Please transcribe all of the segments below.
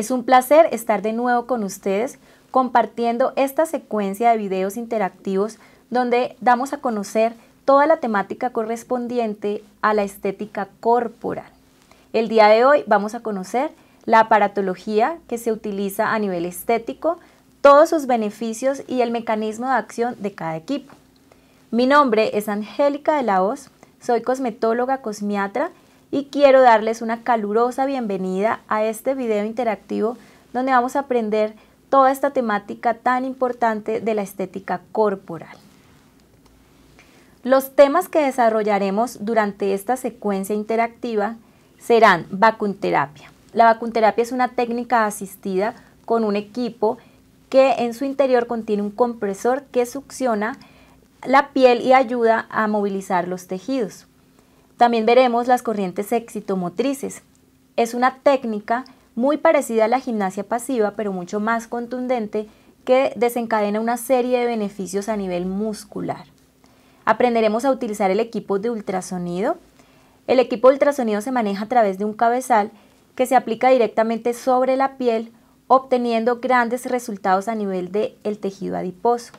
Es un placer estar de nuevo con ustedes compartiendo esta secuencia de videos interactivos donde damos a conocer toda la temática correspondiente a la estética corporal. El día de hoy vamos a conocer la aparatología que se utiliza a nivel estético, todos sus beneficios y el mecanismo de acción de cada equipo. Mi nombre es Angélica de la Hoz, soy cosmetóloga cosmiatra y quiero darles una calurosa bienvenida a este video interactivo donde vamos a aprender toda esta temática tan importante de la estética corporal. Los temas que desarrollaremos durante esta secuencia interactiva serán vacunterapia. La vacunterapia es una técnica asistida con un equipo que en su interior contiene un compresor que succiona la piel y ayuda a movilizar los tejidos. También veremos las corrientes motrices Es una técnica muy parecida a la gimnasia pasiva, pero mucho más contundente, que desencadena una serie de beneficios a nivel muscular. Aprenderemos a utilizar el equipo de ultrasonido. El equipo de ultrasonido se maneja a través de un cabezal que se aplica directamente sobre la piel, obteniendo grandes resultados a nivel del el tejido adiposo.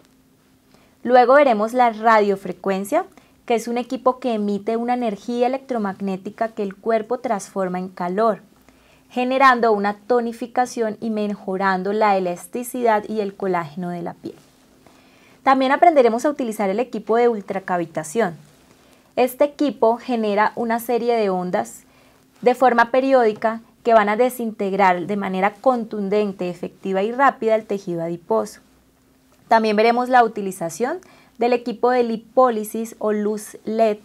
Luego veremos la radiofrecuencia, es un equipo que emite una energía electromagnética que el cuerpo transforma en calor, generando una tonificación y mejorando la elasticidad y el colágeno de la piel. También aprenderemos a utilizar el equipo de ultracavitación. Este equipo genera una serie de ondas de forma periódica que van a desintegrar de manera contundente, efectiva y rápida el tejido adiposo. También veremos la utilización del equipo de lipólisis o luz LED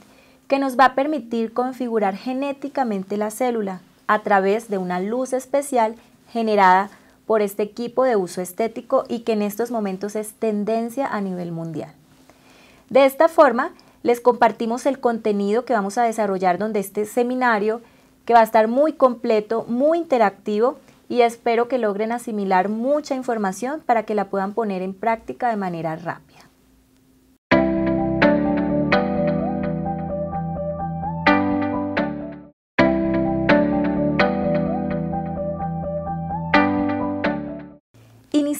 que nos va a permitir configurar genéticamente la célula a través de una luz especial generada por este equipo de uso estético y que en estos momentos es tendencia a nivel mundial. De esta forma, les compartimos el contenido que vamos a desarrollar donde este seminario, que va a estar muy completo, muy interactivo y espero que logren asimilar mucha información para que la puedan poner en práctica de manera rápida.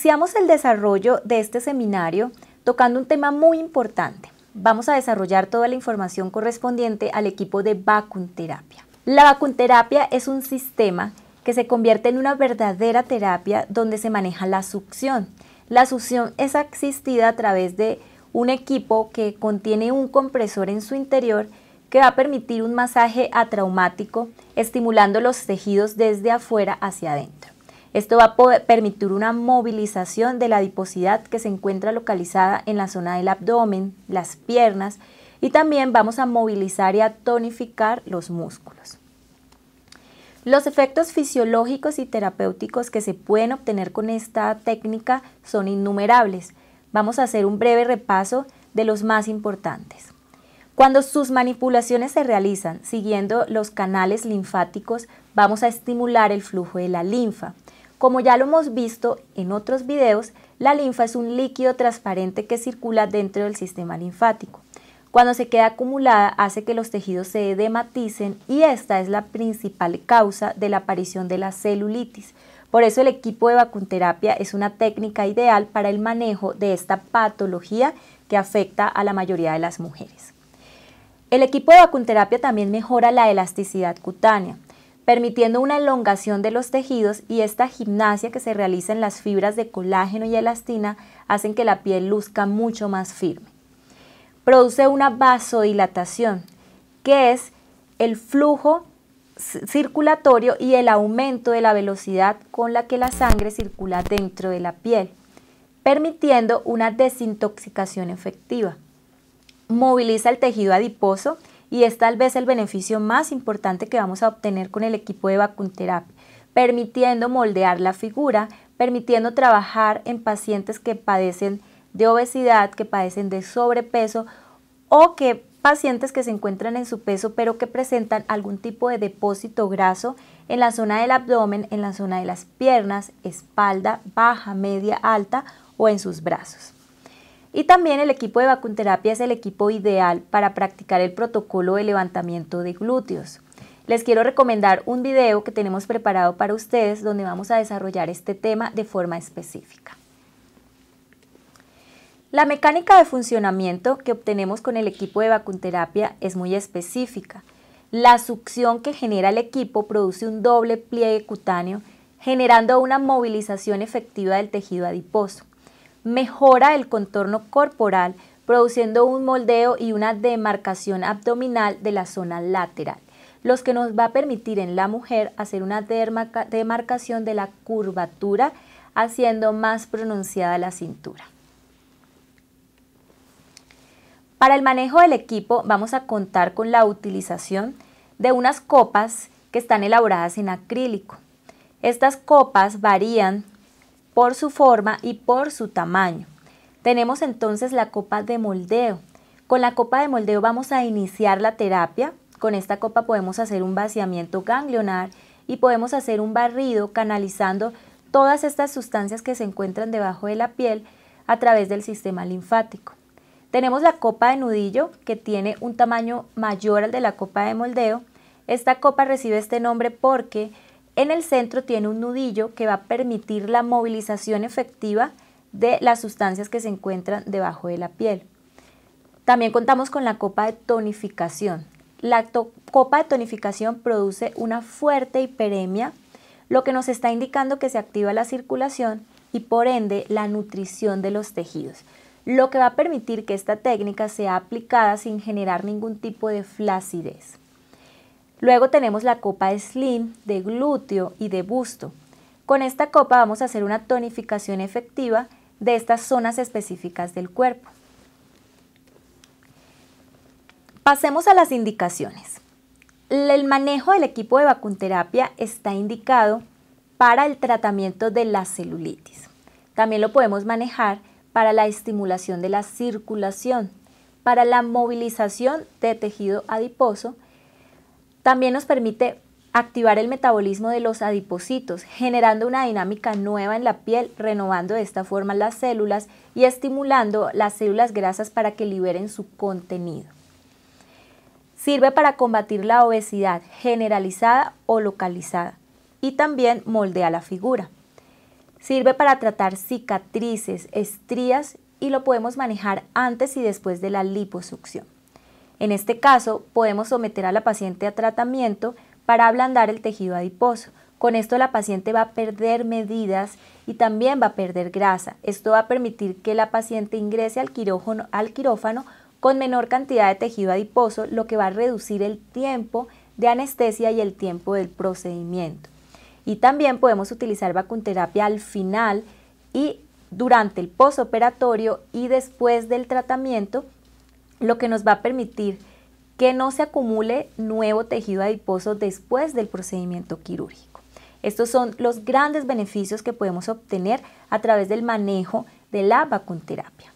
Iniciamos el desarrollo de este seminario tocando un tema muy importante. Vamos a desarrollar toda la información correspondiente al equipo de vacunterapia. La vacunterapia es un sistema que se convierte en una verdadera terapia donde se maneja la succión. La succión es asistida a través de un equipo que contiene un compresor en su interior que va a permitir un masaje atraumático, estimulando los tejidos desde afuera hacia adentro. Esto va a permitir una movilización de la adiposidad que se encuentra localizada en la zona del abdomen, las piernas y también vamos a movilizar y a tonificar los músculos. Los efectos fisiológicos y terapéuticos que se pueden obtener con esta técnica son innumerables. Vamos a hacer un breve repaso de los más importantes. Cuando sus manipulaciones se realizan siguiendo los canales linfáticos, vamos a estimular el flujo de la linfa. Como ya lo hemos visto en otros videos, la linfa es un líquido transparente que circula dentro del sistema linfático. Cuando se queda acumulada hace que los tejidos se dematicen y esta es la principal causa de la aparición de la celulitis. Por eso el equipo de vacunterapia es una técnica ideal para el manejo de esta patología que afecta a la mayoría de las mujeres. El equipo de vacunterapia también mejora la elasticidad cutánea permitiendo una elongación de los tejidos y esta gimnasia que se realiza en las fibras de colágeno y elastina hacen que la piel luzca mucho más firme. Produce una vasodilatación, que es el flujo circulatorio y el aumento de la velocidad con la que la sangre circula dentro de la piel, permitiendo una desintoxicación efectiva. Moviliza el tejido adiposo, y es tal vez el beneficio más importante que vamos a obtener con el equipo de vacunterapia, permitiendo moldear la figura, permitiendo trabajar en pacientes que padecen de obesidad, que padecen de sobrepeso o que pacientes que se encuentran en su peso pero que presentan algún tipo de depósito graso en la zona del abdomen, en la zona de las piernas, espalda, baja, media, alta o en sus brazos. Y también el equipo de vacunterapia es el equipo ideal para practicar el protocolo de levantamiento de glúteos. Les quiero recomendar un video que tenemos preparado para ustedes donde vamos a desarrollar este tema de forma específica. La mecánica de funcionamiento que obtenemos con el equipo de vacunterapia es muy específica. La succión que genera el equipo produce un doble pliegue cutáneo generando una movilización efectiva del tejido adiposo mejora el contorno corporal, produciendo un moldeo y una demarcación abdominal de la zona lateral, los que nos va a permitir en la mujer hacer una demarcación de la curvatura, haciendo más pronunciada la cintura. Para el manejo del equipo vamos a contar con la utilización de unas copas que están elaboradas en acrílico. Estas copas varían por su forma y por su tamaño. Tenemos entonces la copa de moldeo. Con la copa de moldeo vamos a iniciar la terapia. Con esta copa podemos hacer un vaciamiento ganglionar y podemos hacer un barrido canalizando todas estas sustancias que se encuentran debajo de la piel a través del sistema linfático. Tenemos la copa de nudillo que tiene un tamaño mayor al de la copa de moldeo. Esta copa recibe este nombre porque en el centro tiene un nudillo que va a permitir la movilización efectiva de las sustancias que se encuentran debajo de la piel. También contamos con la copa de tonificación. La copa de tonificación produce una fuerte hiperemia, lo que nos está indicando que se activa la circulación y por ende la nutrición de los tejidos, lo que va a permitir que esta técnica sea aplicada sin generar ningún tipo de flacidez. Luego tenemos la copa slim de glúteo y de busto. Con esta copa vamos a hacer una tonificación efectiva de estas zonas específicas del cuerpo. Pasemos a las indicaciones. El manejo del equipo de vacunterapia está indicado para el tratamiento de la celulitis. También lo podemos manejar para la estimulación de la circulación, para la movilización de tejido adiposo también nos permite activar el metabolismo de los adipocitos, generando una dinámica nueva en la piel, renovando de esta forma las células y estimulando las células grasas para que liberen su contenido. Sirve para combatir la obesidad generalizada o localizada y también moldea la figura. Sirve para tratar cicatrices, estrías y lo podemos manejar antes y después de la liposucción. En este caso, podemos someter a la paciente a tratamiento para ablandar el tejido adiposo. Con esto la paciente va a perder medidas y también va a perder grasa. Esto va a permitir que la paciente ingrese al quirófano, con menor cantidad de tejido adiposo, lo que va a reducir el tiempo de anestesia y el tiempo del procedimiento. Y también podemos utilizar vacunterapia al final y durante el posoperatorio y después del tratamiento lo que nos va a permitir que no se acumule nuevo tejido adiposo después del procedimiento quirúrgico. Estos son los grandes beneficios que podemos obtener a través del manejo de la vacunterapia.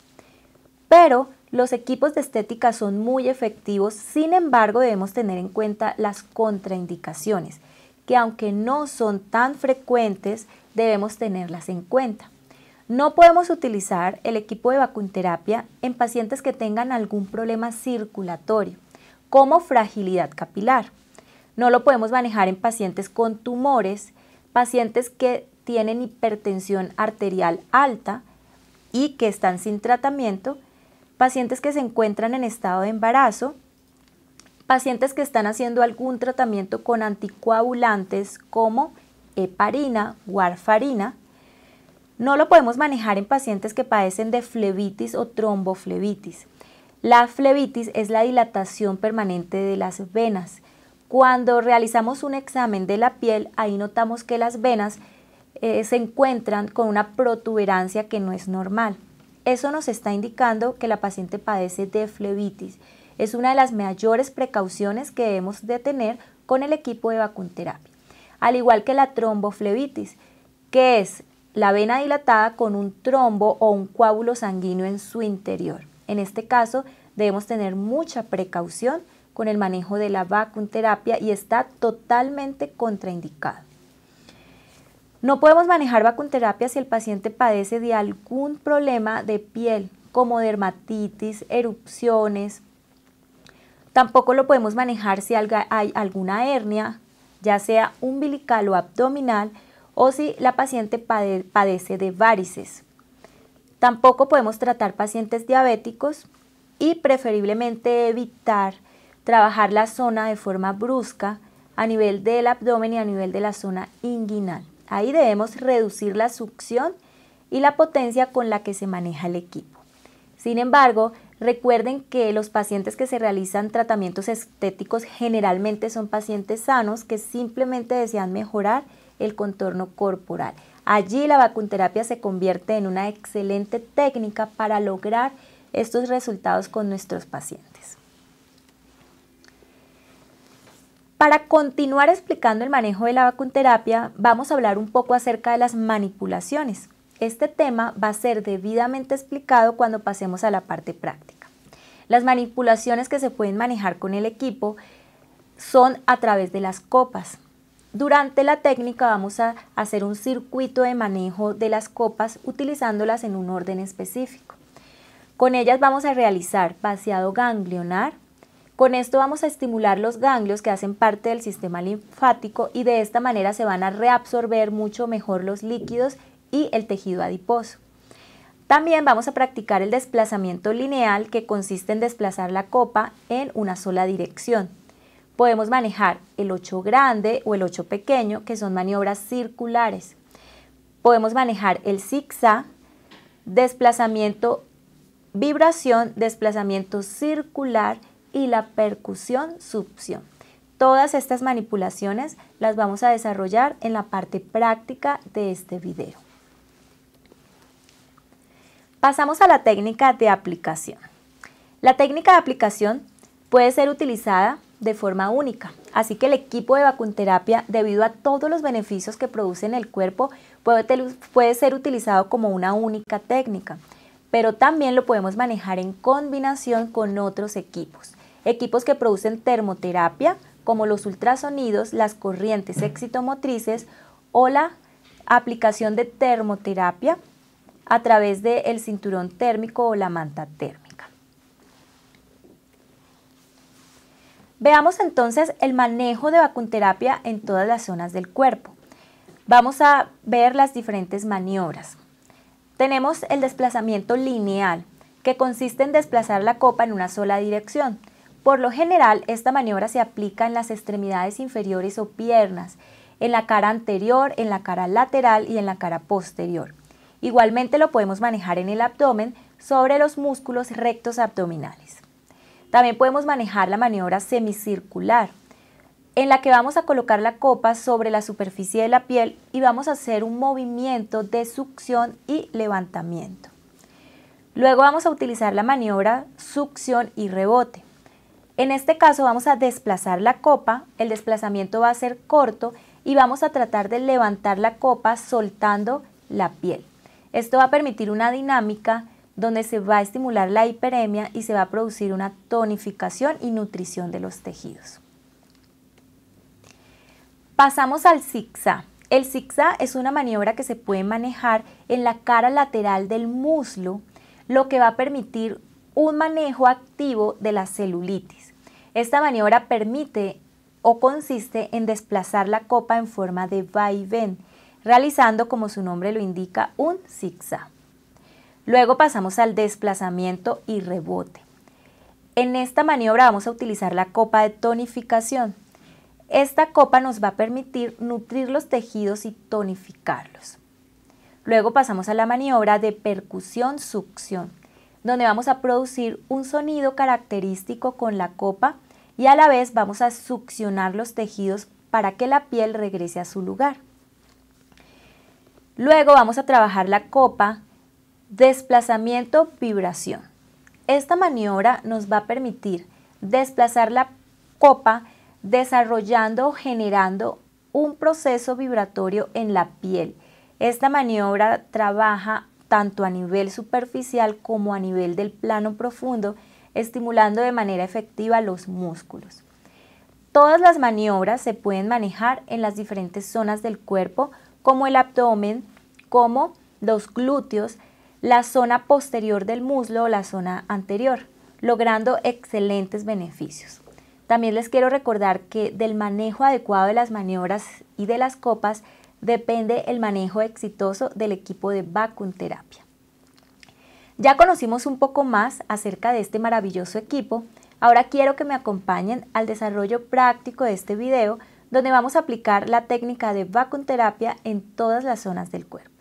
Pero los equipos de estética son muy efectivos, sin embargo debemos tener en cuenta las contraindicaciones, que aunque no son tan frecuentes, debemos tenerlas en cuenta. No podemos utilizar el equipo de vacunterapia en pacientes que tengan algún problema circulatorio, como fragilidad capilar. No lo podemos manejar en pacientes con tumores, pacientes que tienen hipertensión arterial alta y que están sin tratamiento, pacientes que se encuentran en estado de embarazo, pacientes que están haciendo algún tratamiento con anticoagulantes como heparina, warfarina, no lo podemos manejar en pacientes que padecen de flebitis o tromboflebitis. La flebitis es la dilatación permanente de las venas. Cuando realizamos un examen de la piel, ahí notamos que las venas eh, se encuentran con una protuberancia que no es normal. Eso nos está indicando que la paciente padece de flebitis. Es una de las mayores precauciones que debemos de tener con el equipo de vacunterapia. Al igual que la tromboflebitis, que es la vena dilatada con un trombo o un coágulo sanguíneo en su interior. En este caso, debemos tener mucha precaución con el manejo de la vacunterapia y está totalmente contraindicado. No podemos manejar vacunterapia si el paciente padece de algún problema de piel, como dermatitis, erupciones. Tampoco lo podemos manejar si hay alguna hernia, ya sea umbilical o abdominal, o si la paciente padece de varices. Tampoco podemos tratar pacientes diabéticos y preferiblemente evitar trabajar la zona de forma brusca a nivel del abdomen y a nivel de la zona inguinal. Ahí debemos reducir la succión y la potencia con la que se maneja el equipo. Sin embargo, recuerden que los pacientes que se realizan tratamientos estéticos generalmente son pacientes sanos que simplemente desean mejorar el contorno corporal. Allí la vacunterapia se convierte en una excelente técnica para lograr estos resultados con nuestros pacientes. Para continuar explicando el manejo de la vacunterapia, vamos a hablar un poco acerca de las manipulaciones. Este tema va a ser debidamente explicado cuando pasemos a la parte práctica. Las manipulaciones que se pueden manejar con el equipo son a través de las copas. Durante la técnica vamos a hacer un circuito de manejo de las copas utilizándolas en un orden específico. Con ellas vamos a realizar vaciado ganglionar. Con esto vamos a estimular los ganglios que hacen parte del sistema linfático y de esta manera se van a reabsorber mucho mejor los líquidos y el tejido adiposo. También vamos a practicar el desplazamiento lineal que consiste en desplazar la copa en una sola dirección. Podemos manejar el 8 grande o el 8 pequeño, que son maniobras circulares. Podemos manejar el zigzag, desplazamiento, vibración, desplazamiento circular y la percusión succión. Todas estas manipulaciones las vamos a desarrollar en la parte práctica de este video. Pasamos a la técnica de aplicación. La técnica de aplicación puede ser utilizada de forma única. Así que el equipo de vacunterapia, debido a todos los beneficios que produce en el cuerpo, puede, ser utilizado como una única técnica, pero también lo podemos manejar en combinación con otros equipos. Equipos que producen termoterapia, como los ultrasonidos, las corrientes motrices o la aplicación de termoterapia a través del cinturón térmico o la manta térmica. Veamos entonces el manejo de vacunterapia en todas las zonas del cuerpo. Vamos a ver las diferentes maniobras. Tenemos el desplazamiento lineal, que consiste en desplazar la copa en una sola dirección. Por lo general, esta maniobra se aplica en las extremidades inferiores o piernas, en la cara anterior, en la cara lateral y en la cara posterior. Igualmente lo podemos manejar en el abdomen sobre los músculos rectos abdominales. También podemos manejar la maniobra semicircular, en la que vamos a colocar la copa sobre la superficie de la piel y vamos a hacer un movimiento de succión y levantamiento. Luego vamos a utilizar la maniobra succión y rebote. En este caso vamos a desplazar la copa, el desplazamiento va a ser corto y vamos a tratar de levantar la copa soltando la piel. Esto va a permitir una dinámica donde se va a estimular la hiperemia y se va a producir una tonificación y nutrición de los tejidos. Pasamos al zigzag. El zigzag es una maniobra que se puede manejar en la cara lateral del muslo, lo que va a permitir un manejo activo de la celulitis. Esta maniobra permite o consiste en desplazar la copa en forma de vaivén, realizando como su nombre lo indica un zigzag. Luego pasamos al desplazamiento y rebote. En esta maniobra vamos a utilizar la copa de tonificación. Esta copa nos va a permitir nutrir los tejidos y tonificarlos. Luego pasamos a la maniobra de percusión-succión, donde vamos a producir un sonido característico con la copa y a la vez vamos a succionar los tejidos para que la piel regrese a su lugar. Luego vamos a trabajar la copa Desplazamiento, vibración. Esta maniobra nos va a permitir desplazar la copa desarrollando o generando un proceso vibratorio en la piel. Esta maniobra trabaja tanto a nivel superficial como a nivel del plano profundo, estimulando de manera efectiva los músculos. Todas las maniobras se pueden manejar en las diferentes zonas del cuerpo, como el abdomen, como los glúteos, la zona posterior del muslo o la zona anterior, logrando excelentes beneficios. También les quiero recordar que del manejo adecuado de las maniobras y de las copas depende el manejo exitoso del equipo de vacunterapia. Ya conocimos un poco más acerca de este maravilloso equipo, ahora quiero que me acompañen al desarrollo práctico de este video donde vamos a aplicar la técnica de vacunterapia en todas las zonas del cuerpo.